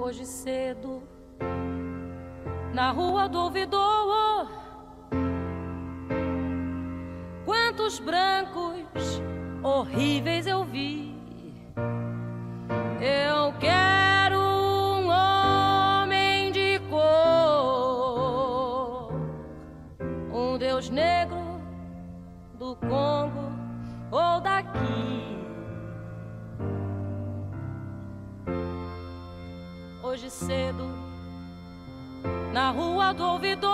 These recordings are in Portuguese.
hoje cedo, na rua do ouvidor. Quantos brancos horríveis eu vi. Eu quero um homem de cor, um Deus negro do Congo de cedo na rua do ouvidor.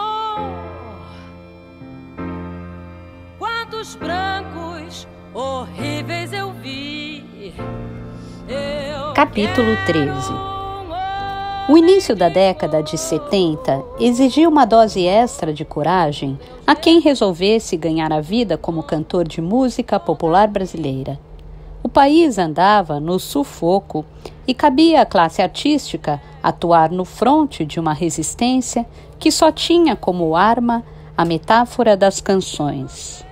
Quantos brancos horríveis eu vi. Eu Capítulo 13 o início da década de 70 exigia uma dose extra de coragem a quem resolvesse ganhar a vida como cantor de música popular brasileira. O país andava no sufoco e cabia à classe artística atuar no fronte de uma resistência que só tinha como arma a metáfora das canções.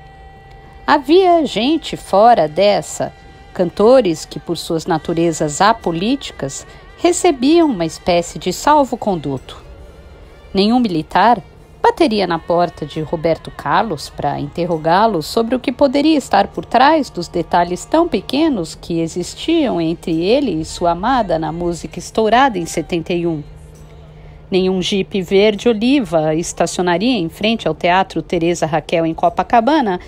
Havia gente fora dessa, cantores que, por suas naturezas apolíticas, recebiam uma espécie de salvo-conduto. Nenhum militar bateria na porta de Roberto Carlos para interrogá-lo sobre o que poderia estar por trás dos detalhes tão pequenos que existiam entre ele e sua amada na música estourada em 71. Nenhum jipe verde oliva estacionaria em frente ao Teatro Teresa Raquel em Copacabana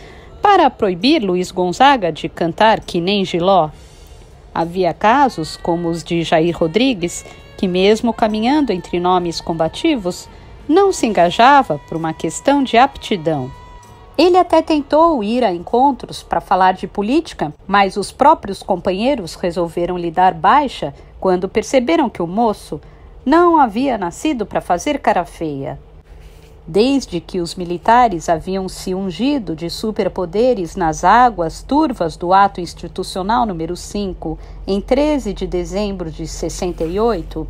para proibir Luiz Gonzaga de cantar que nem Giló. Havia casos, como os de Jair Rodrigues, que, mesmo caminhando entre nomes combativos, não se engajava por uma questão de aptidão. Ele até tentou ir a encontros para falar de política, mas os próprios companheiros resolveram lhe dar baixa quando perceberam que o moço não havia nascido para fazer cara feia. Desde que os militares haviam se ungido de superpoderes nas águas turvas do ato institucional número 5, em 13 de dezembro de 68,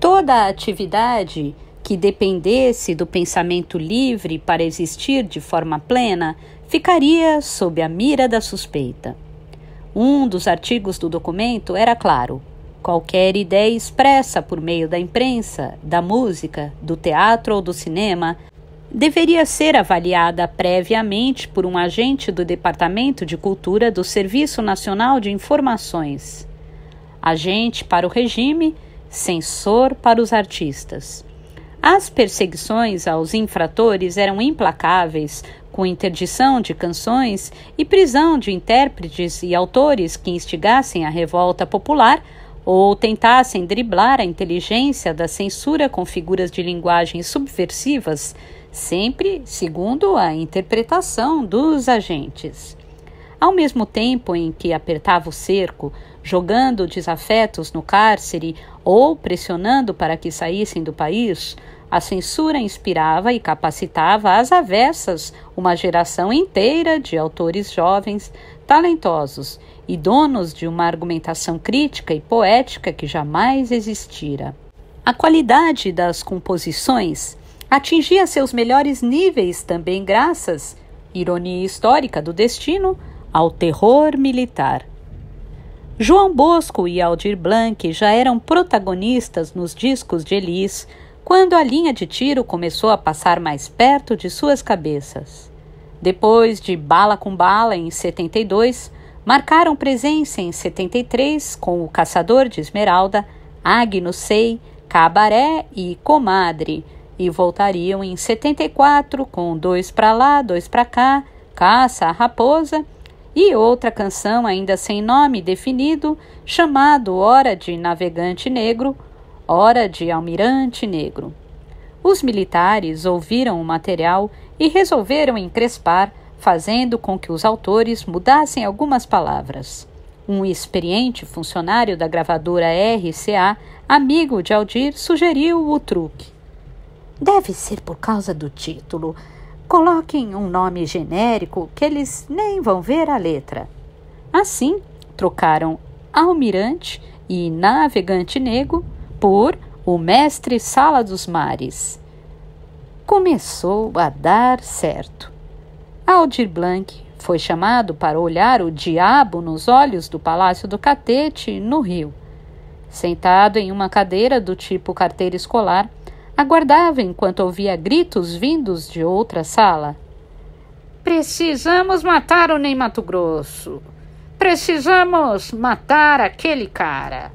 toda a atividade que dependesse do pensamento livre para existir de forma plena ficaria sob a mira da suspeita. Um dos artigos do documento era claro: qualquer ideia expressa por meio da imprensa, da música, do teatro ou do cinema deveria ser avaliada previamente por um agente do Departamento de Cultura do Serviço Nacional de Informações. Agente para o regime, censor para os artistas. As perseguições aos infratores eram implacáveis, com interdição de canções e prisão de intérpretes e autores que instigassem a revolta popular ou tentassem driblar a inteligência da censura com figuras de linguagem subversivas, sempre segundo a interpretação dos agentes. Ao mesmo tempo em que apertava o cerco, jogando desafetos no cárcere ou pressionando para que saíssem do país, a censura inspirava e capacitava às avessas uma geração inteira de autores jovens, talentosos e donos de uma argumentação crítica e poética que jamais existira. A qualidade das composições atingia seus melhores níveis também graças, ironia histórica do destino, ao terror militar. João Bosco e Aldir Blanc já eram protagonistas nos discos de Elis quando a linha de tiro começou a passar mais perto de suas cabeças. Depois de Bala com Bala em 72, marcaram presença em 73 com O Caçador de Esmeralda, Agno Sei, Cabaré e Comadre, e voltariam em 74 com Dois Pra Lá, Dois Pra Cá, Caça a Raposa e outra canção ainda sem nome definido, chamado Hora de Navegante Negro, Hora de Almirante Negro. Os militares ouviram o material e resolveram encrespar, fazendo com que os autores mudassem algumas palavras. Um experiente funcionário da gravadora RCA, amigo de Aldir, sugeriu o truque. Deve ser por causa do título. Coloquem um nome genérico que eles nem vão ver a letra. Assim, trocaram Almirante e Navegante Negro por o Mestre Sala dos Mares. Começou a dar certo. Aldir Blanc foi chamado para olhar o diabo nos olhos do Palácio do Catete, no Rio. Sentado em uma cadeira do tipo carteira escolar, Aguardava enquanto ouvia gritos vindos de outra sala. Precisamos matar o Ney Mato Grosso. Precisamos matar aquele cara.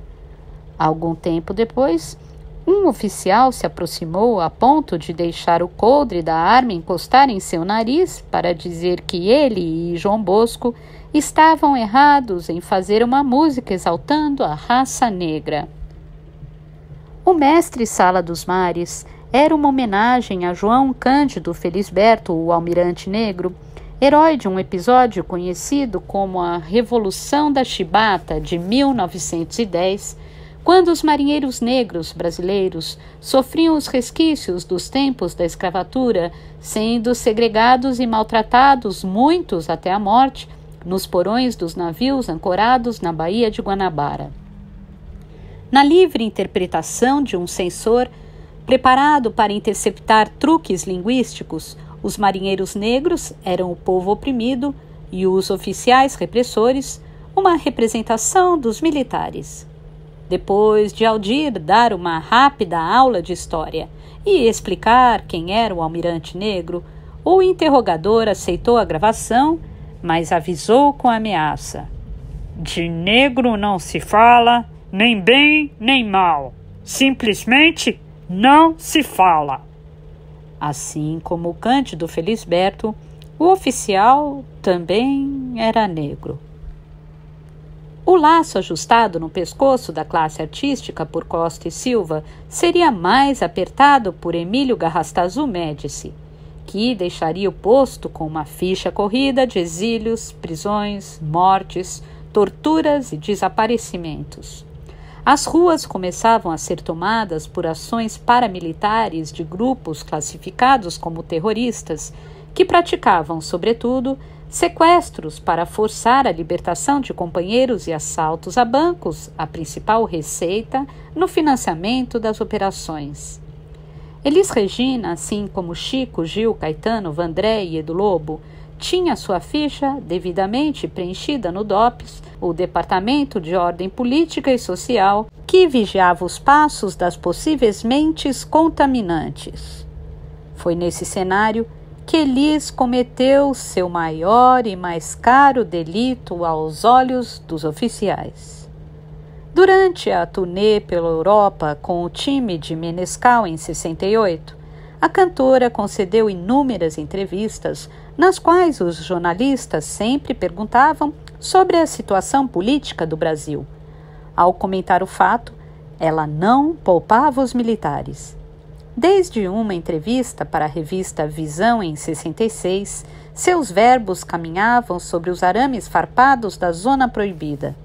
Algum tempo depois, um oficial se aproximou a ponto de deixar o coldre da arma encostar em seu nariz para dizer que ele e João Bosco estavam errados em fazer uma música exaltando a raça negra. O mestre Sala dos Mares era uma homenagem a João Cândido Felisberto, o almirante negro, herói de um episódio conhecido como a Revolução da Chibata de 1910, quando os marinheiros negros brasileiros sofriam os resquícios dos tempos da escravatura, sendo segregados e maltratados, muitos até a morte, nos porões dos navios ancorados na Baía de Guanabara na livre interpretação de um censor preparado para interceptar truques linguísticos, os marinheiros negros eram o povo oprimido e os oficiais repressores uma representação dos militares. Depois de Aldir dar uma rápida aula de história e explicar quem era o almirante negro, o interrogador aceitou a gravação, mas avisou com ameaça: De negro não se fala nem bem nem mal. Simplesmente não se fala. Assim como o Cândido Felisberto, o oficial também era negro. O laço ajustado no pescoço da classe artística por Costa e Silva seria mais apertado por Emílio Garrastazu Médici, que deixaria o posto com uma ficha corrida de exílios, prisões, mortes, torturas e desaparecimentos. As ruas começavam a ser tomadas por ações paramilitares de grupos classificados como terroristas, que praticavam, sobretudo, sequestros para forçar a libertação de companheiros e assaltos a bancos, a principal receita no financiamento das operações. Elis Regina, assim como Chico, Gil, Caetano, Vandré e Edu Lobo, tinha sua ficha devidamente preenchida no DOPS, o Departamento de Ordem Política e Social, que vigiava os passos das possíveis mentes contaminantes. Foi nesse cenário que Elis cometeu seu maior e mais caro delito aos olhos dos oficiais. Durante a turnê pela Europa com o time de Menescal em 68, a cantora concedeu inúmeras entrevistas nas quais os jornalistas sempre perguntavam sobre a situação política do Brasil. Ao comentar o fato, ela não poupava os militares. Desde uma entrevista para a revista Visão em 66, seus verbos caminhavam sobre os arames farpados da zona proibida.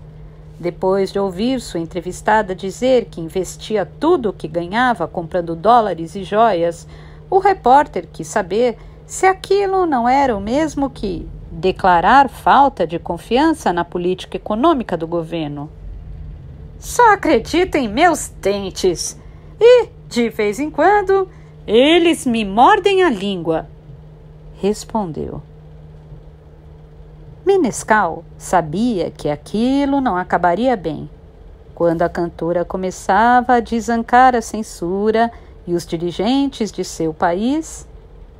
Depois de ouvir sua entrevistada dizer que investia tudo o que ganhava comprando dólares e joias, o repórter quis saber se aquilo não era o mesmo que declarar falta de confiança na política econômica do governo. Só acredita em meus dentes e, de vez em quando, eles me mordem a língua, respondeu. Menescal sabia que aquilo não acabaria bem. Quando a cantora começava a desancar a censura e os dirigentes de seu país,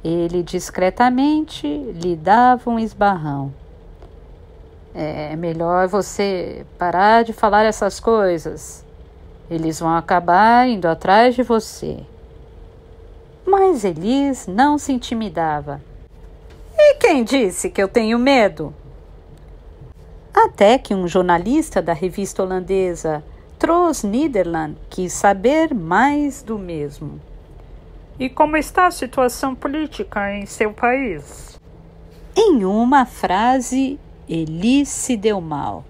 ele discretamente lhe dava um esbarrão. É melhor você parar de falar essas coisas. Eles vão acabar indo atrás de você. Mas Elis não se intimidava. E quem disse que eu tenho medo? Até que um jornalista da revista holandesa Tros Nederland quis saber mais do mesmo. E como está a situação política em seu país? Em uma frase, ele se deu mal.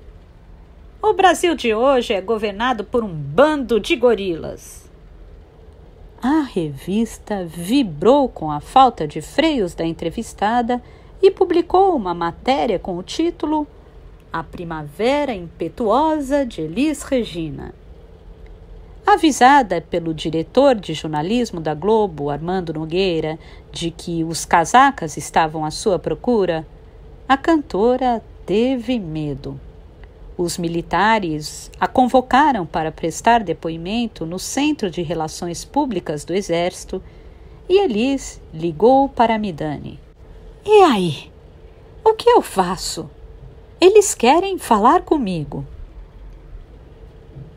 O Brasil de hoje é governado por um bando de gorilas. A revista vibrou com a falta de freios da entrevistada e publicou uma matéria com o título A Primavera Impetuosa de Elis Regina. Avisada pelo diretor de jornalismo da Globo, Armando Nogueira, de que os casacas estavam à sua procura, a cantora teve medo. Os militares a convocaram para prestar depoimento no Centro de Relações Públicas do Exército e Elis ligou para Midani. E aí? O que eu faço? Eles querem falar comigo.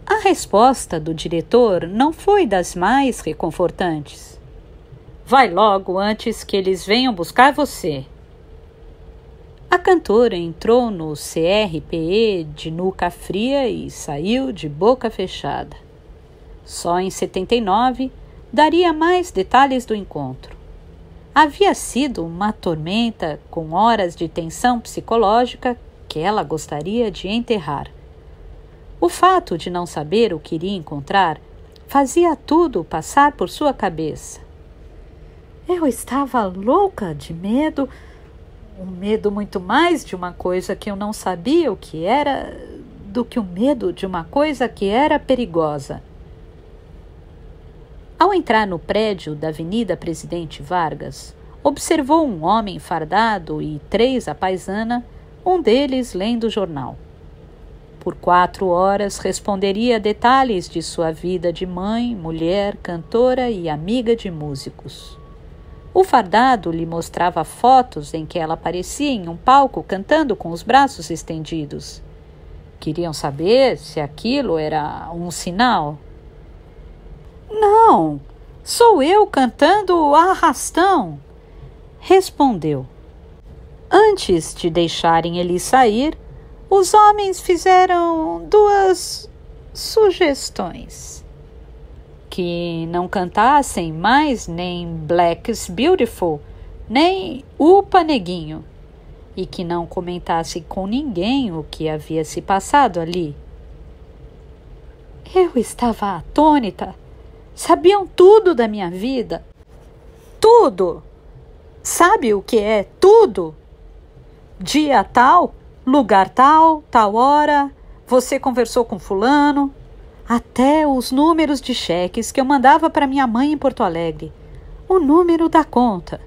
A resposta do diretor não foi das mais reconfortantes. Vai logo antes que eles venham buscar você. A cantora entrou no CRPE de nuca fria e saiu de boca fechada. Só em 79 daria mais detalhes do encontro. Havia sido uma tormenta com horas de tensão psicológica que ela gostaria de enterrar. O fato de não saber o que iria encontrar fazia tudo passar por sua cabeça. Eu estava louca de medo, um medo muito mais de uma coisa que eu não sabia o que era do que o um medo de uma coisa que era perigosa. Ao entrar no prédio da Avenida Presidente Vargas, observou um homem fardado e três à paisana, um deles lendo o jornal. Por quatro horas responderia detalhes de sua vida de mãe, mulher, cantora e amiga de músicos. O fardado lhe mostrava fotos em que ela aparecia em um palco cantando com os braços estendidos. Queriam saber se aquilo era um sinal. Não, sou eu cantando arrastão, respondeu. Antes de deixarem ele sair, os homens fizeram duas sugestões: que não cantassem mais nem Black's Beautiful, nem O Paneguinho, e que não comentassem com ninguém o que havia se passado ali. Eu estava atônita. Sabiam tudo da minha vida. Tudo! Sabe o que é tudo? Dia tal, lugar tal, tal hora, você conversou com fulano, até os números de cheques que eu mandava para minha mãe em Porto Alegre, o número da conta.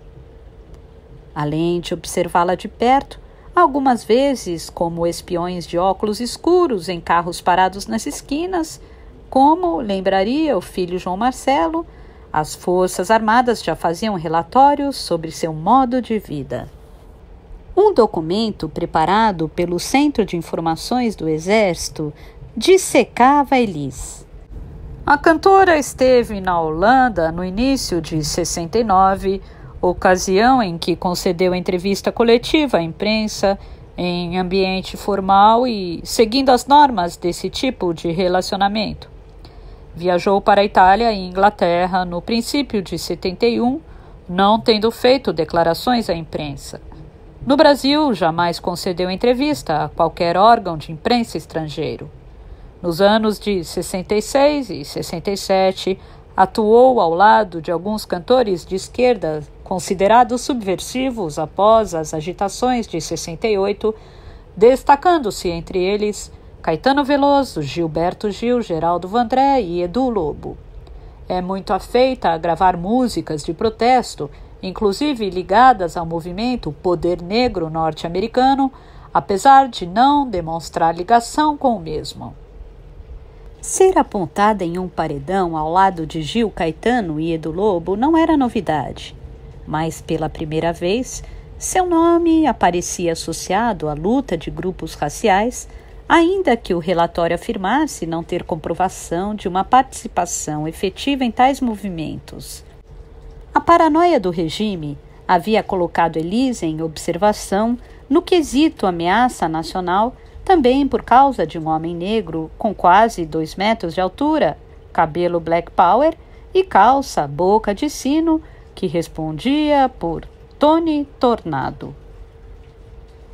Além de observá-la de perto, algumas vezes, como espiões de óculos escuros em carros parados nas esquinas, como lembraria o filho João Marcelo, as Forças Armadas já faziam relatórios sobre seu modo de vida. Um documento preparado pelo Centro de Informações do Exército dissecava Elis. A cantora esteve na Holanda no início de 69, ocasião em que concedeu entrevista coletiva à imprensa em ambiente formal e seguindo as normas desse tipo de relacionamento. Viajou para a Itália e Inglaterra no princípio de 71, não tendo feito declarações à imprensa. No Brasil, jamais concedeu entrevista a qualquer órgão de imprensa estrangeiro. Nos anos de 66 e 67, atuou ao lado de alguns cantores de esquerda considerados subversivos após as agitações de 68, destacando-se entre eles Caetano Veloso, Gilberto Gil, Geraldo Vandré e Edu Lobo. É muito afeita a gravar músicas de protesto inclusive ligadas ao movimento Poder Negro norte-americano, apesar de não demonstrar ligação com o mesmo. Ser apontada em um paredão ao lado de Gil Caetano e Edu Lobo não era novidade, mas pela primeira vez seu nome aparecia associado à luta de grupos raciais, ainda que o relatório afirmasse não ter comprovação de uma participação efetiva em tais movimentos paranoia do regime havia colocado Elise em observação no quesito ameaça nacional, também por causa de um homem negro com quase dois metros de altura, cabelo black power e calça boca de sino, que respondia por Tony Tornado.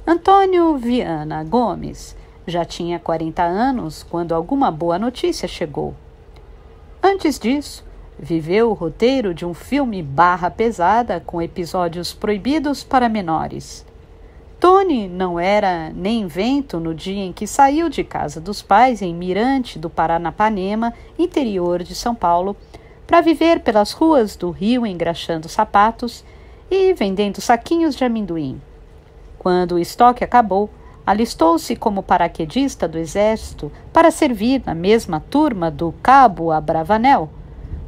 Antônio Viana Gomes já tinha 40 anos quando alguma boa notícia chegou. Antes disso, Viveu o roteiro de um filme barra pesada com episódios proibidos para menores. Tony não era nem vento no dia em que saiu de casa dos pais em Mirante do Paranapanema, interior de São Paulo, para viver pelas ruas do Rio engraxando sapatos e vendendo saquinhos de amendoim. Quando o estoque acabou, alistou-se como paraquedista do Exército para servir na mesma turma do Cabo Abravanel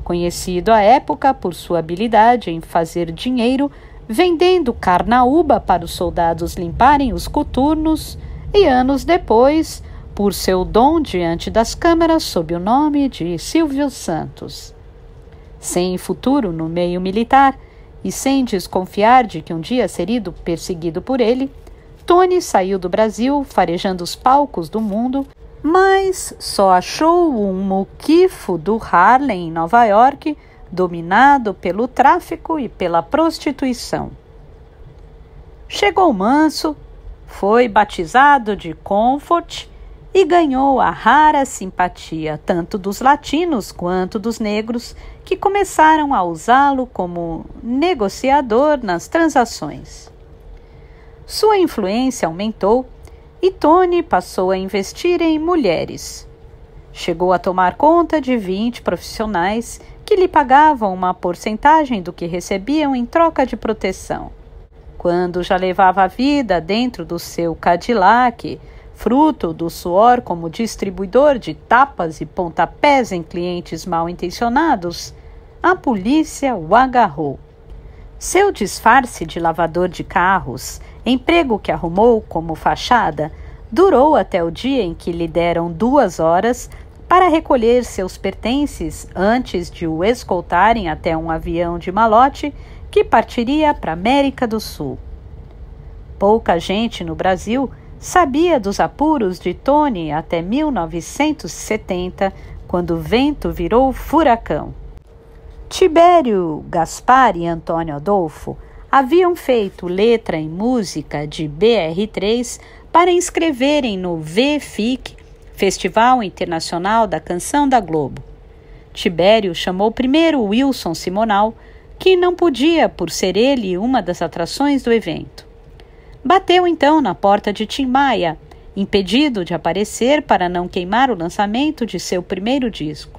conhecido à época por sua habilidade em fazer dinheiro vendendo carnaúba para os soldados limparem os coturnos, e anos depois, por seu dom diante das câmaras sob o nome de Silvio Santos. Sem futuro no meio militar e sem desconfiar de que um dia seria perseguido por ele, Tony saiu do Brasil, farejando os palcos do mundo, mas só achou um muquifo do Harlem em Nova York, dominado pelo tráfico e pela prostituição. Chegou manso, foi batizado de Comfort e ganhou a rara simpatia tanto dos latinos quanto dos negros, que começaram a usá-lo como negociador nas transações. Sua influência aumentou e Tony passou a investir em mulheres. Chegou a tomar conta de 20 profissionais que lhe pagavam uma porcentagem do que recebiam em troca de proteção. Quando já levava a vida dentro do seu Cadillac, fruto do suor como distribuidor de tapas e pontapés em clientes mal intencionados, a polícia o agarrou. Seu disfarce de lavador de carros, emprego que arrumou como fachada, durou até o dia em que lhe deram duas horas para recolher seus pertences antes de o escoltarem até um avião de malote que partiria para a América do Sul. Pouca gente no Brasil sabia dos apuros de Tony até 1970, quando o vento virou furacão. Tibério Gaspar e Antônio Adolfo haviam feito letra e música de BR3 para inscreverem no VFIC, Festival Internacional da Canção da Globo. Tibério chamou primeiro Wilson Simonal, que não podia, por ser ele uma das atrações do evento. Bateu então na porta de Tim Maia, impedido de aparecer para não queimar o lançamento de seu primeiro disco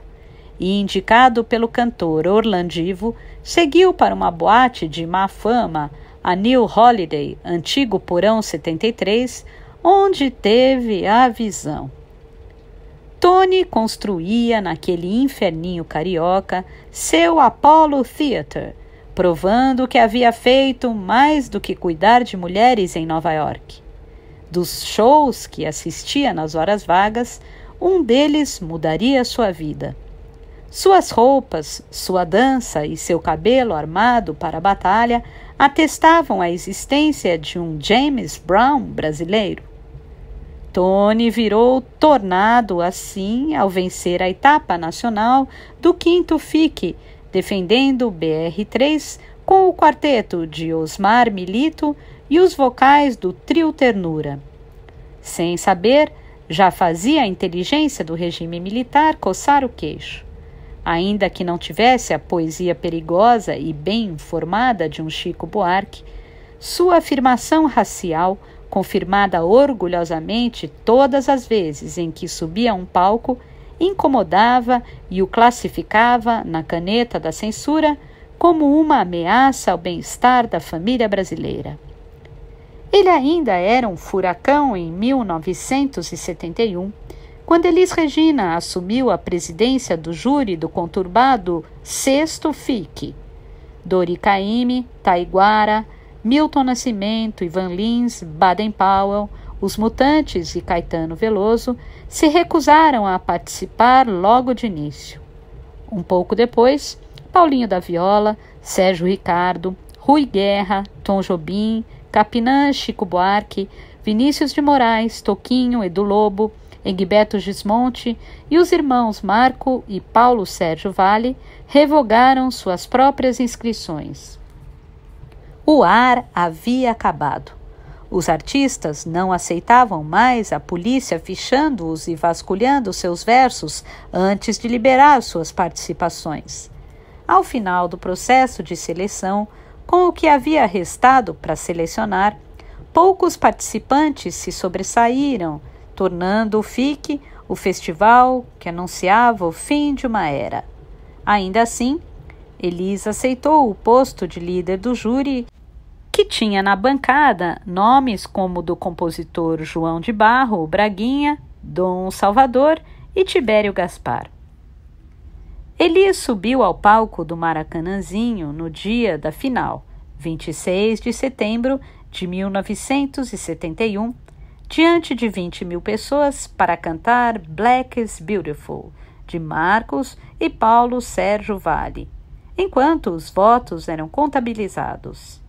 e, indicado pelo cantor Orlandivo, seguiu para uma boate de má fama, a New Holiday, antigo Porão 73, onde teve a visão. Tony construía naquele inferninho carioca seu Apollo Theater, provando que havia feito mais do que cuidar de mulheres em Nova York. Dos shows que assistia nas horas vagas, um deles mudaria sua vida. Suas roupas, sua dança e seu cabelo armado para a batalha atestavam a existência de um James Brown brasileiro. Tony virou tornado assim ao vencer a etapa nacional do quinto Fique defendendo o BR3 com o quarteto de Osmar Milito e os vocais do Trio Ternura. Sem saber, já fazia a inteligência do regime militar coçar o queixo. Ainda que não tivesse a poesia perigosa e bem informada de um Chico Buarque, sua afirmação racial, confirmada orgulhosamente todas as vezes em que subia a um palco, incomodava e o classificava, na caneta da censura, como uma ameaça ao bem-estar da família brasileira. Ele ainda era um furacão em 1971, quando Elis Regina assumiu a presidência do júri do conturbado Sexto Fique, Dori Caymmi, Taiguara, Milton Nascimento, Ivan Lins, Baden Powell, os Mutantes e Caetano Veloso se recusaram a participar logo de início. Um pouco depois, Paulinho da Viola, Sérgio Ricardo, Rui Guerra, Tom Jobim, Capinã, Chico Buarque, Vinícius de Moraes, Toquinho, Edu Lobo, Egbeto Gismonte e os irmãos Marco e Paulo Sérgio Vale revogaram suas próprias inscrições. O ar havia acabado. Os artistas não aceitavam mais a polícia fichando-os e vasculhando seus versos antes de liberar suas participações. Ao final do processo de seleção, com o que havia restado para selecionar, poucos participantes se sobressaíram tornando o FIC o festival que anunciava o fim de uma era. Ainda assim, Elisa aceitou o posto de líder do júri, que tinha na bancada nomes como o do compositor João de Barro, Braguinha, Dom Salvador e Tibério Gaspar. Elias subiu ao palco do Maracanãzinho no dia da final, 26 de setembro de 1971, diante de 20 mil pessoas para cantar Black is Beautiful, de Marcos e Paulo Sérgio Vale, enquanto os votos eram contabilizados.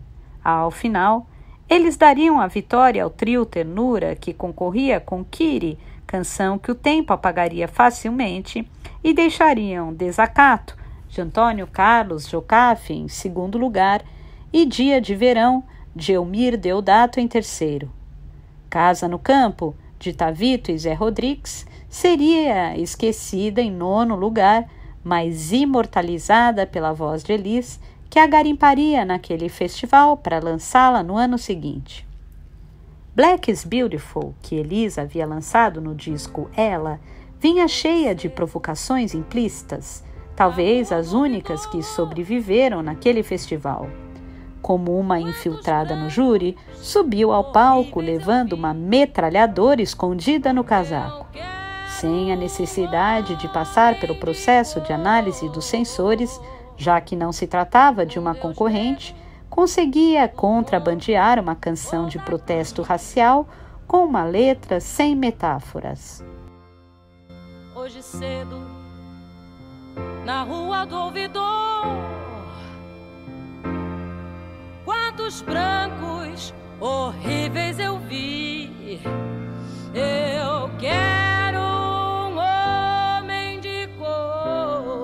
Ao final, eles dariam a vitória ao trio Ternura, que concorria com Kiri, canção que o tempo apagaria facilmente, e deixariam Desacato, de Antônio Carlos Jocafe, em segundo lugar, e Dia de Verão, de Elmir Deodato, em terceiro. Casa no Campo, de Tavito e Zé Rodrigues, seria esquecida em nono lugar, mas imortalizada pela voz de Elis, que a garimparia naquele festival para lançá-la no ano seguinte. Black is Beautiful, que Elis havia lançado no disco Ela, vinha cheia de provocações implícitas, talvez as únicas que sobreviveram naquele festival como uma infiltrada no júri, subiu ao palco levando uma metralhadora escondida no casaco. Sem a necessidade de passar pelo processo de análise dos sensores, já que não se tratava de uma concorrente, conseguia contrabandear uma canção de protesto racial com uma letra sem metáforas. Hoje cedo, na rua do ouvidor. Quantos brancos horríveis eu vi. Eu quero um homem de cor,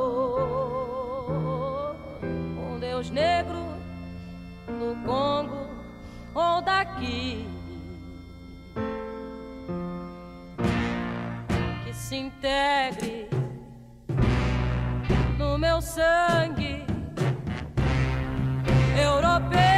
um Deus negro no Congo ou daqui. Que se integre no meu sangue europeu.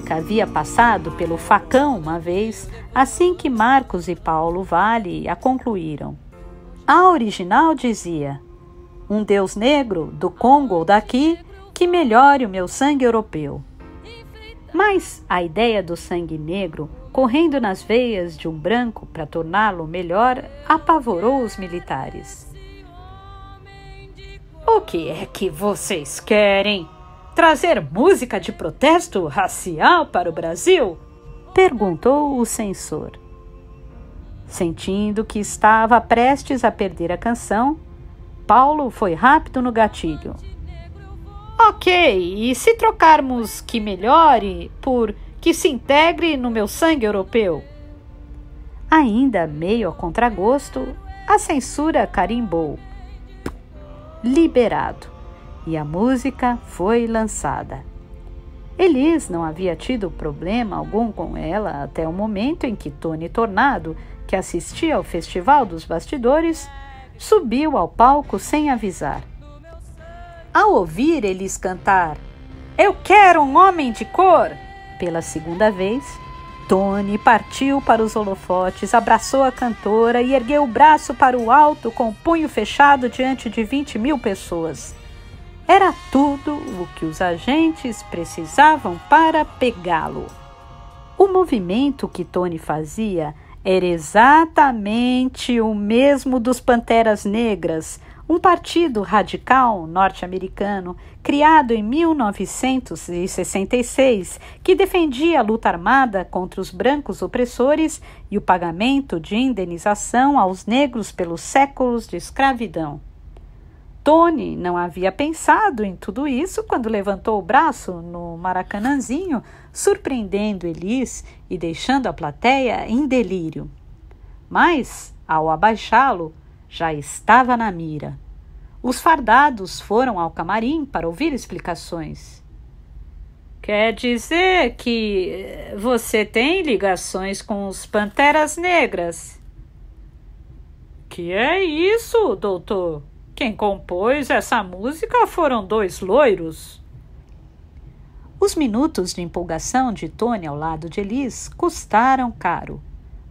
música havia passado pelo facão uma vez, assim que Marcos e Paulo Vale a concluíram. A original dizia: Um deus negro, do Congo ou daqui, que melhore o meu sangue europeu. Mas a ideia do sangue negro correndo nas veias de um branco para torná-lo melhor apavorou os militares. O que é que vocês querem? Trazer música de protesto racial para o Brasil? perguntou o censor. Sentindo que estava prestes a perder a canção, Paulo foi rápido no gatilho. Ok, e se trocarmos que melhore por que se integre no meu sangue europeu? Ainda meio a contragosto, a censura carimbou. Liberado e a música foi lançada. Elis não havia tido problema algum com ela até o momento em que Tony Tornado, que assistia ao Festival dos Bastidores, subiu ao palco sem avisar. Ao ouvir Elis cantar Eu quero um homem de cor pela segunda vez, Tony partiu para os holofotes, abraçou a cantora e ergueu o braço para o alto com o punho fechado diante de 20 mil pessoas. Era tudo o que os agentes precisavam para pegá-lo. O movimento que Tony fazia era exatamente o mesmo dos Panteras Negras, um partido radical norte-americano criado em 1966 que defendia a luta armada contra os brancos opressores e o pagamento de indenização aos negros pelos séculos de escravidão. Tony não havia pensado em tudo isso quando levantou o braço no maracanãzinho, surpreendendo Elis e deixando a plateia em delírio. Mas, ao abaixá-lo, já estava na mira. Os fardados foram ao camarim para ouvir explicações. Quer dizer que eh, você tem ligações com os Panteras Negras? Que é isso, doutor? Quem compôs essa música foram dois loiros. Os minutos de empolgação de Tony ao lado de Elis custaram caro.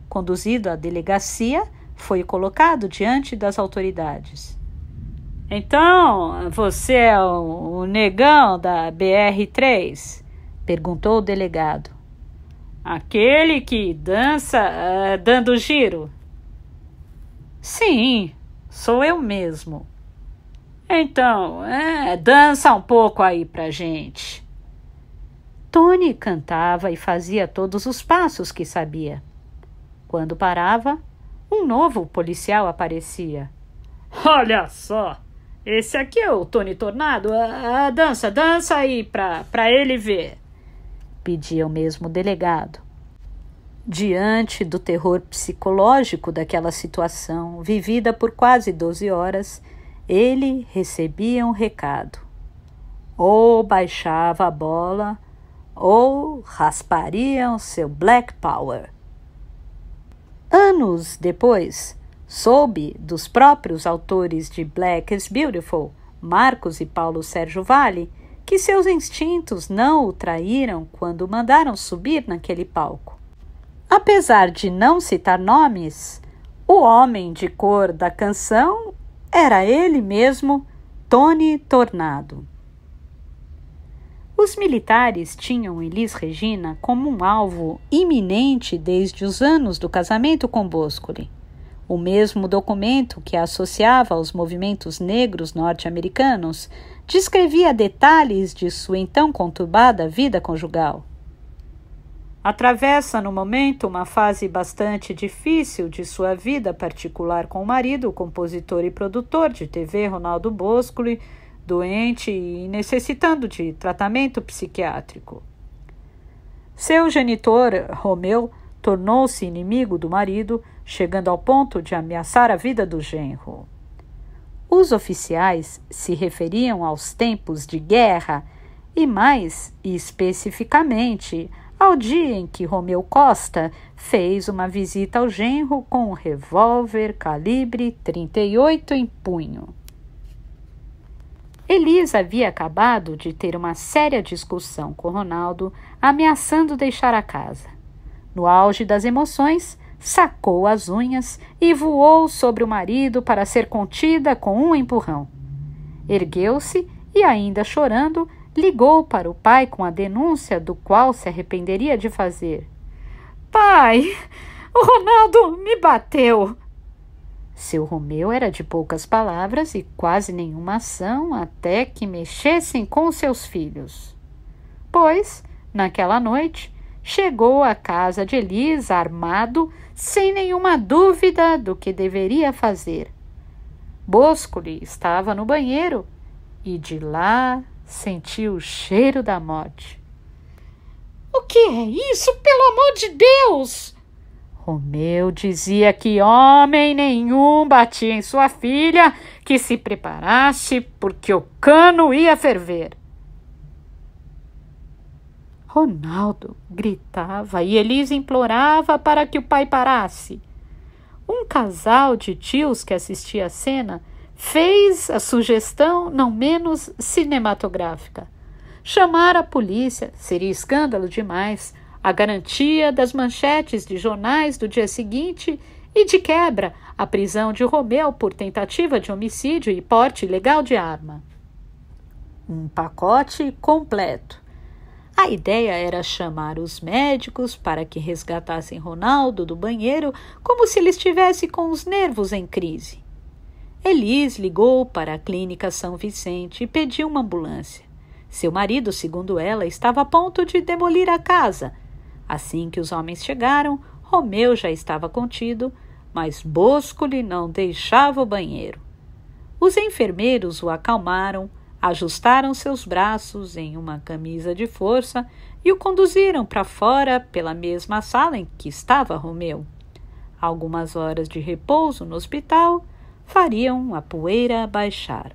Conduzido à delegacia, foi colocado diante das autoridades. Então, você é o, o negão da BR-3? perguntou o delegado. Aquele que dança uh, dando giro? Sim, sou eu mesmo. Então, é, dança um pouco aí pra gente. Tony cantava e fazia todos os passos que sabia. Quando parava, um novo policial aparecia. Olha só! Esse aqui é o Tony Tornado. A, a dança, dança aí pra, pra ele ver. Pedia o mesmo delegado. Diante do terror psicológico daquela situação, vivida por quase 12 horas, ele recebia um recado. Ou baixava a bola, ou raspariam seu Black Power. Anos depois, soube dos próprios autores de Black is Beautiful, Marcos e Paulo Sérgio Vale, que seus instintos não o traíram quando mandaram subir naquele palco. Apesar de não citar nomes, o homem de cor da canção era ele mesmo, Tony Tornado. Os militares tinham Elis Regina como um alvo iminente desde os anos do casamento com Boscoli. O mesmo documento que a associava aos movimentos negros norte-americanos descrevia detalhes de sua então conturbada vida conjugal. Atravessa no momento uma fase bastante difícil de sua vida particular com o marido, o compositor e produtor de TV Ronaldo Boscoli, doente e necessitando de tratamento psiquiátrico. Seu genitor, Romeu, tornou-se inimigo do marido, chegando ao ponto de ameaçar a vida do genro. Os oficiais se referiam aos tempos de guerra e mais especificamente ao dia em que Romeu Costa fez uma visita ao genro com um revólver calibre 38 em punho. Elisa havia acabado de ter uma séria discussão com Ronaldo, ameaçando deixar a casa. No auge das emoções, sacou as unhas e voou sobre o marido para ser contida com um empurrão. Ergueu-se e, ainda chorando, ligou para o pai com a denúncia do qual se arrependeria de fazer. Pai, o Ronaldo me bateu! Seu Romeu era de poucas palavras e quase nenhuma ação até que mexessem com seus filhos. Pois, naquela noite, chegou à casa de Elisa armado, sem nenhuma dúvida do que deveria fazer. lhe estava no banheiro e de lá sentiu o cheiro da morte. O que é isso, pelo amor de Deus? Romeu dizia que homem nenhum batia em sua filha, que se preparasse, porque o cano ia ferver. Ronaldo gritava e Elisa implorava para que o pai parasse. Um casal de tios que assistia à cena fez a sugestão não menos cinematográfica. Chamar a polícia seria escândalo demais, a garantia das manchetes de jornais do dia seguinte e, de quebra, a prisão de Romeu por tentativa de homicídio e porte ilegal de arma. Um pacote completo. A ideia era chamar os médicos para que resgatassem Ronaldo do banheiro como se ele estivesse com os nervos em crise. Elis ligou para a clínica São Vicente e pediu uma ambulância. Seu marido, segundo ela, estava a ponto de demolir a casa. Assim que os homens chegaram, Romeu já estava contido, mas Bosco lhe não deixava o banheiro. Os enfermeiros o acalmaram, ajustaram seus braços em uma camisa de força e o conduziram para fora pela mesma sala em que estava Romeu. Algumas horas de repouso no hospital fariam a poeira baixar.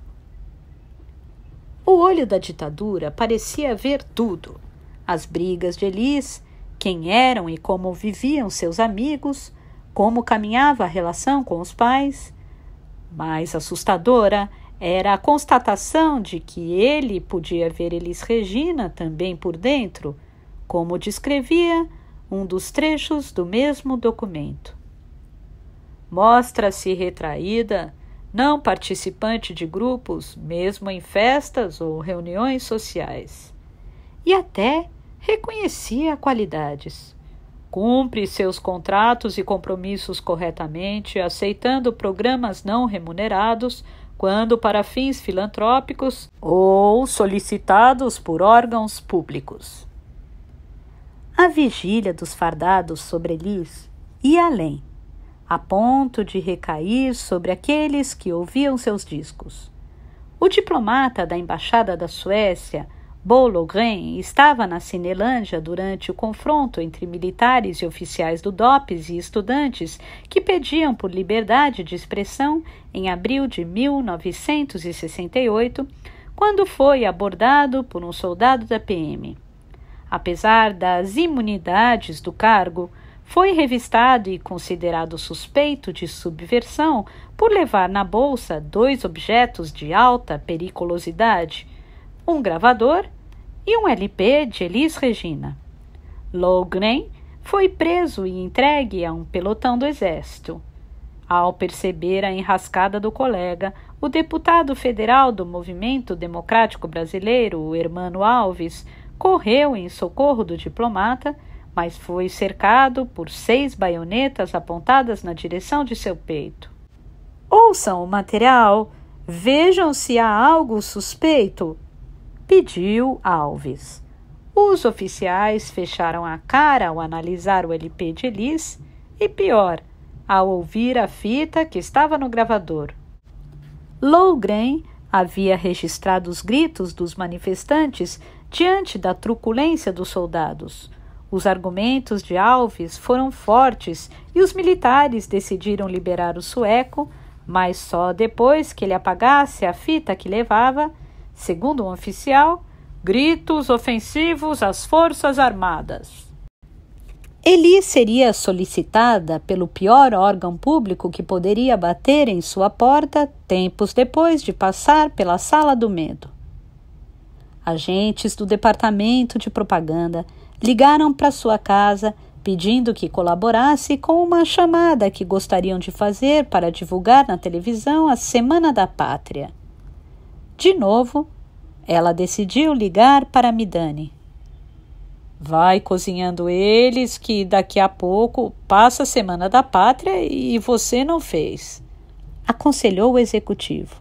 O olho da ditadura parecia ver tudo: as brigas de Elis, quem eram e como viviam seus amigos, como caminhava a relação com os pais. Mais assustadora era a constatação de que ele podia ver Elis Regina também por dentro, como descrevia um dos trechos do mesmo documento mostra-se retraída, não participante de grupos, mesmo em festas ou reuniões sociais. E até reconhecia qualidades. Cumpre seus contratos e compromissos corretamente, aceitando programas não remunerados quando para fins filantrópicos ou solicitados por órgãos públicos. A vigília dos fardados sobre Elis e além a ponto de recair sobre aqueles que ouviam seus discos. O diplomata da Embaixada da Suécia, Bo estava na Cinelândia durante o confronto entre militares e oficiais do DOPS e estudantes que pediam por liberdade de expressão em abril de 1968, quando foi abordado por um soldado da PM. Apesar das imunidades do cargo, foi revistado e considerado suspeito de subversão por levar na bolsa dois objetos de alta periculosidade, um gravador e um LP de Elis Regina. Logren foi preso e entregue a um pelotão do Exército. Ao perceber a enrascada do colega, o deputado federal do Movimento Democrático Brasileiro, Hermano Alves, correu em socorro do diplomata mas foi cercado por seis baionetas apontadas na direção de seu peito. Ouçam o material, vejam se há algo suspeito, pediu Alves. Os oficiais fecharam a cara ao analisar o LP de Elis e, pior, ao ouvir a fita que estava no gravador. Lougren havia registrado os gritos dos manifestantes diante da truculência dos soldados. Os argumentos de Alves foram fortes e os militares decidiram liberar o sueco, mas só depois que ele apagasse a fita que levava, segundo um oficial, gritos ofensivos às Forças Armadas. Eli seria solicitada pelo pior órgão público que poderia bater em sua porta tempos depois de passar pela Sala do Medo. Agentes do Departamento de Propaganda Ligaram para sua casa pedindo que colaborasse com uma chamada que gostariam de fazer para divulgar na televisão a Semana da Pátria. De novo, ela decidiu ligar para Midani. Vai cozinhando eles que daqui a pouco passa a Semana da Pátria e você não fez, aconselhou o executivo.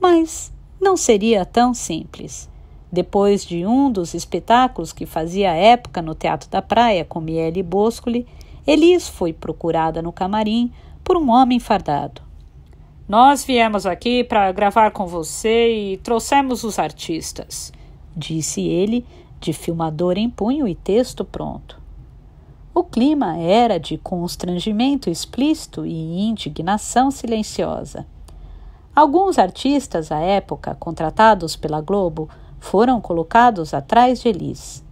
Mas não seria tão simples. Depois de um dos espetáculos que fazia a época no Teatro da Praia com Miele Boscoli, Elis foi procurada no camarim por um homem fardado. Nós viemos aqui para gravar com você e trouxemos os artistas, disse ele, de filmador em punho e texto pronto. O clima era de constrangimento explícito e indignação silenciosa. Alguns artistas à época, contratados pela Globo, foram colocados atrás de Elis.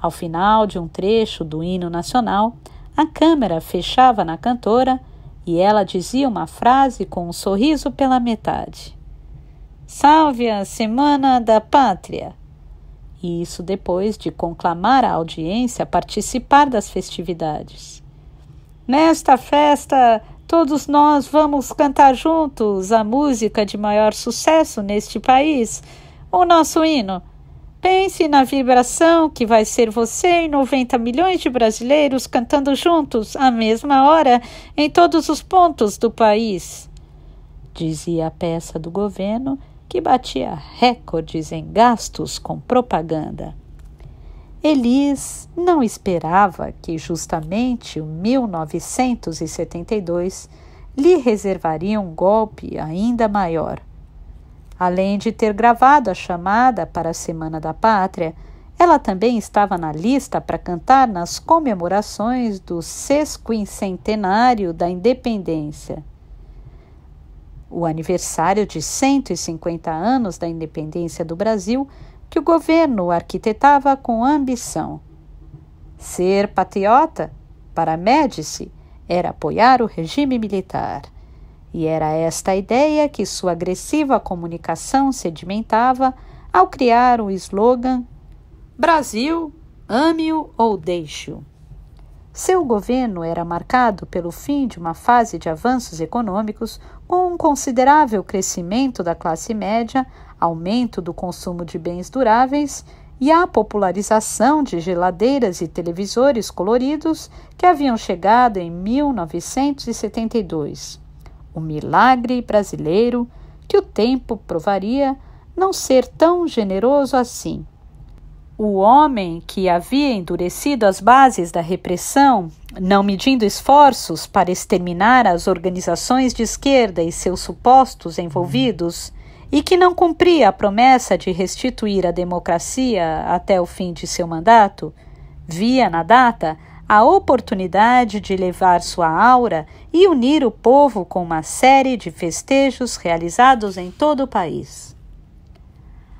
Ao final de um trecho do hino nacional, a câmera fechava na cantora e ela dizia uma frase com um sorriso pela metade. Salve a Semana da Pátria! E isso depois de conclamar a audiência a participar das festividades. Nesta festa, todos nós vamos cantar juntos a música de maior sucesso neste país o nosso hino. Pense na vibração que vai ser você e 90 milhões de brasileiros cantando juntos, à mesma hora, em todos os pontos do país. Dizia a peça do governo que batia recordes em gastos com propaganda. Elis não esperava que justamente o 1972 lhe reservaria um golpe ainda maior. Além de ter gravado a chamada para a Semana da Pátria, ela também estava na lista para cantar nas comemorações do sesquicentenário da Independência. O aniversário de 150 anos da independência do Brasil, que o governo arquitetava com ambição. Ser patriota, para Médici, era apoiar o regime militar. E era esta ideia que sua agressiva comunicação sedimentava ao criar o slogan Brasil, ame-o ou deixe-o. Seu governo era marcado pelo fim de uma fase de avanços econômicos, com um considerável crescimento da classe média, aumento do consumo de bens duráveis e a popularização de geladeiras e televisores coloridos que haviam chegado em 1972 o milagre brasileiro que o tempo provaria não ser tão generoso assim. O homem que havia endurecido as bases da repressão, não medindo esforços para exterminar as organizações de esquerda e seus supostos envolvidos, e que não cumpria a promessa de restituir a democracia até o fim de seu mandato, via na data a oportunidade de levar sua aura e unir o povo com uma série de festejos realizados em todo o país.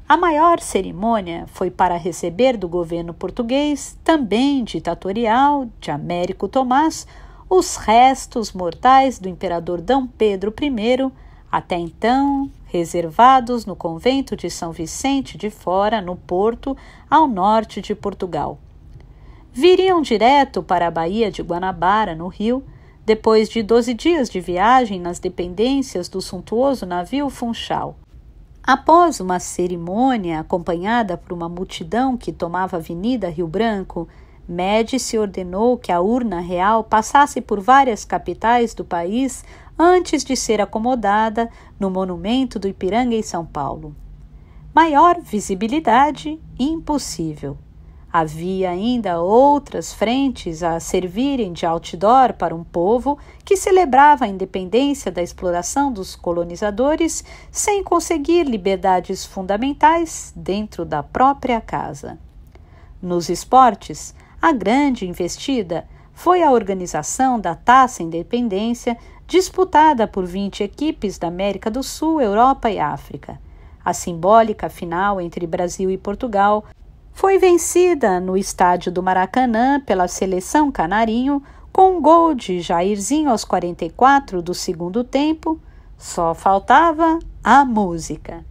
A maior cerimônia foi para receber do governo português, também ditatorial, de Américo Tomás, os restos mortais do imperador D. Pedro I, até então reservados no convento de São Vicente de Fora, no Porto, ao norte de Portugal viriam direto para a Baía de Guanabara, no Rio, depois de 12 dias de viagem nas dependências do suntuoso navio Funchal. Após uma cerimônia acompanhada por uma multidão que tomava a Avenida Rio Branco, Médici ordenou que a urna real passasse por várias capitais do país antes de ser acomodada no monumento do Ipiranga em São Paulo. Maior visibilidade impossível. Havia ainda outras frentes a servirem de outdoor para um povo que celebrava a independência da exploração dos colonizadores sem conseguir liberdades fundamentais dentro da própria casa. Nos esportes, a grande investida foi a organização da Taça Independência, disputada por 20 equipes da América do Sul, Europa e África. A simbólica final entre Brasil e Portugal foi vencida no estádio do Maracanã pela seleção canarinho com um gol de Jairzinho aos 44 do segundo tempo. Só faltava a música.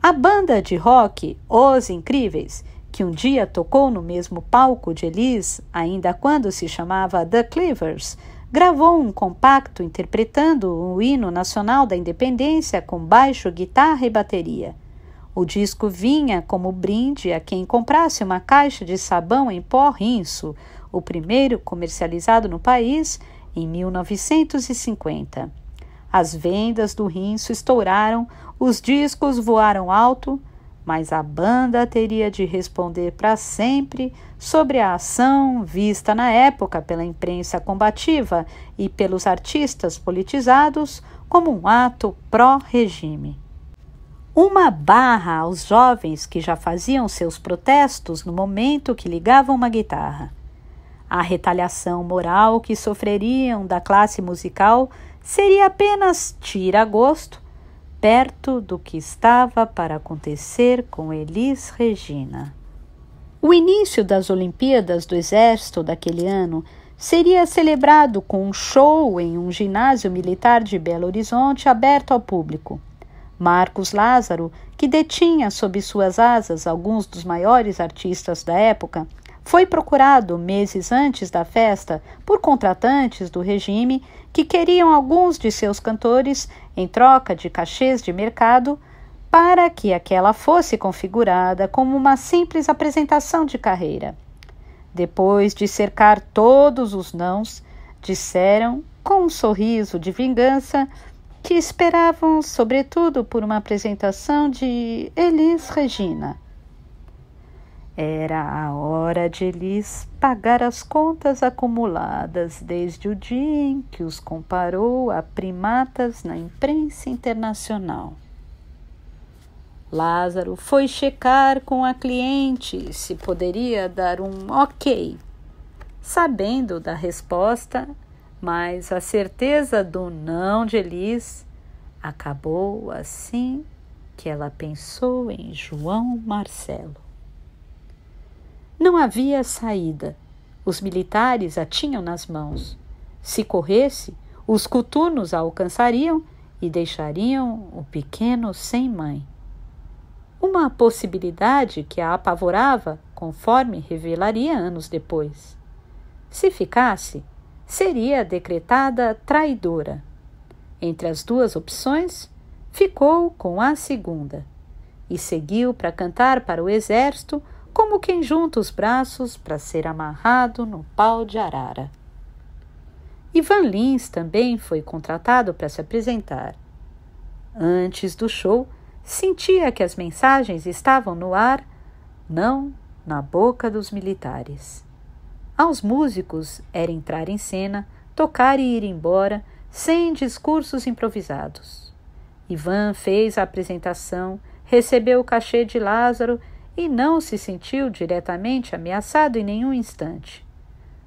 A banda de rock Os Incríveis, que um dia tocou no mesmo palco de Elis, ainda quando se chamava The Cleavers, gravou um compacto interpretando o hino nacional da independência com baixo, guitarra e bateria. O disco vinha como brinde a quem comprasse uma caixa de sabão em pó rinso, o primeiro comercializado no país em 1950. As vendas do rinço estouraram, os discos voaram alto, mas a banda teria de responder para sempre sobre a ação vista na época pela imprensa combativa e pelos artistas politizados como um ato pró-regime uma barra aos jovens que já faziam seus protestos no momento que ligavam uma guitarra. A retaliação moral que sofreriam da classe musical seria apenas tira-gosto perto do que estava para acontecer com Elis Regina. O início das Olimpíadas do Exército daquele ano seria celebrado com um show em um ginásio militar de Belo Horizonte aberto ao público. Marcos Lázaro, que detinha sob suas asas alguns dos maiores artistas da época, foi procurado meses antes da festa por contratantes do regime que queriam alguns de seus cantores em troca de cachês de mercado para que aquela fosse configurada como uma simples apresentação de carreira. Depois de cercar todos os nãos, disseram, com um sorriso de vingança, que esperavam, sobretudo, por uma apresentação de Elis Regina. Era a hora de Elis pagar as contas acumuladas desde o dia em que os comparou a primatas na imprensa internacional. Lázaro foi checar com a cliente se poderia dar um ok, sabendo da resposta mas a certeza do não de Elis acabou assim que ela pensou em João Marcelo. Não havia saída. Os militares a tinham nas mãos. Se corresse, os coturnos a alcançariam e deixariam o pequeno sem mãe. Uma possibilidade que a apavorava, conforme revelaria anos depois. Se ficasse, seria decretada traidora. Entre as duas opções, ficou com a segunda e seguiu para cantar para o exército como quem junta os braços para ser amarrado no pau de arara. Ivan Lins também foi contratado para se apresentar. Antes do show, sentia que as mensagens estavam no ar, não na boca dos militares. Aos músicos era entrar em cena, tocar e ir embora, sem discursos improvisados. Ivan fez a apresentação, recebeu o cachê de Lázaro e não se sentiu diretamente ameaçado em nenhum instante.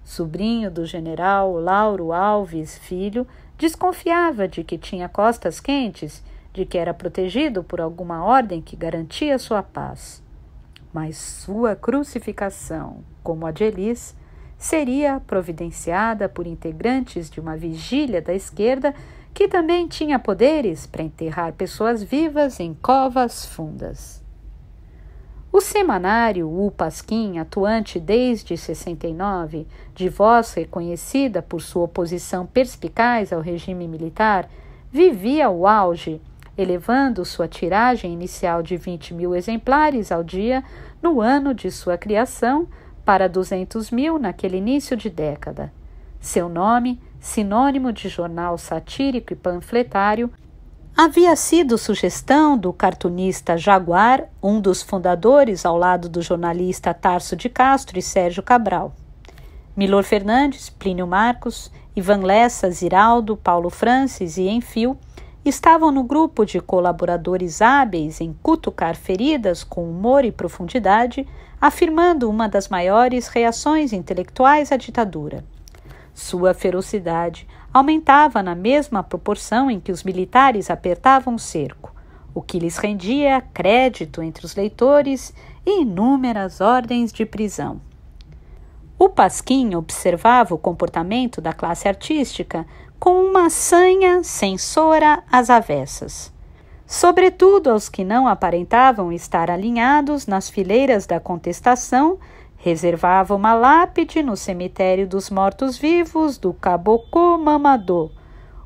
Sobrinho do general Lauro Alves Filho, desconfiava de que tinha costas quentes, de que era protegido por alguma ordem que garantia sua paz. Mas sua crucificação, como a de Elis, seria providenciada por integrantes de uma vigília da esquerda que também tinha poderes para enterrar pessoas vivas em covas fundas. O semanário U Pasquim, atuante desde 69, de voz reconhecida por sua oposição perspicaz ao regime militar, vivia o auge, elevando sua tiragem inicial de 20 mil exemplares ao dia no ano de sua criação para 200 mil naquele início de década. Seu nome, sinônimo de jornal satírico e panfletário, havia sido sugestão do cartunista Jaguar, um dos fundadores ao lado do jornalista Tarso de Castro e Sérgio Cabral. Milor Fernandes, Plínio Marcos, Ivan Lessa, Ziraldo, Paulo Francis e Enfio estavam no grupo de colaboradores hábeis em cutucar feridas com humor e profundidade afirmando uma das maiores reações intelectuais à ditadura. Sua ferocidade aumentava na mesma proporção em que os militares apertavam o cerco, o que lhes rendia crédito entre os leitores e inúmeras ordens de prisão. O Pasquim observava o comportamento da classe artística com uma sanha censora às avessas sobretudo aos que não aparentavam estar alinhados nas fileiras da contestação, reservava uma lápide no cemitério dos mortos-vivos do Cabocô Mamadô,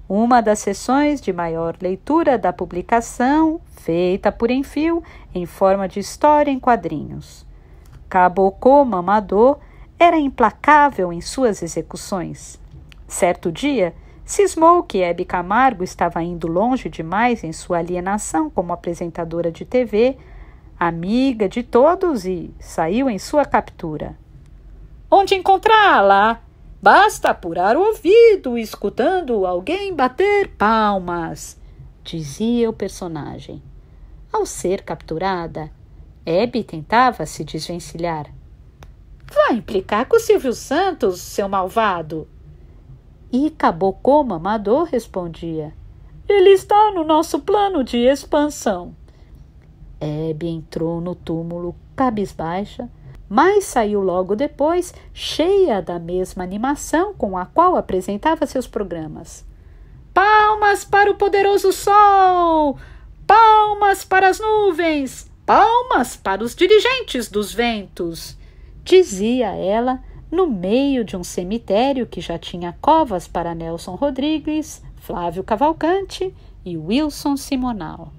uma das sessões de maior leitura da publicação, feita por Enfio em forma de história em quadrinhos. Cabocô Mamadô era implacável em suas execuções. Certo dia, Cismou que Hebe Camargo estava indo longe demais em sua alienação como apresentadora de TV, amiga de todos, e saiu em sua captura. Onde encontrá-la? Basta apurar o ouvido escutando alguém bater palmas, dizia o personagem. Ao ser capturada, Hebe tentava se desvencilhar. Vai implicar com o Silvio Santos, seu malvado, e Caboclo Amador respondia: Ele está no nosso plano de expansão. Hebe entrou no túmulo cabisbaixa, mas saiu logo depois, cheia da mesma animação com a qual apresentava seus programas. Palmas para o poderoso sol! Palmas para as nuvens! Palmas para os dirigentes dos ventos! Dizia ela, no meio de um cemitério que já tinha covas para Nelson Rodrigues, Flávio Cavalcante e Wilson Simonal.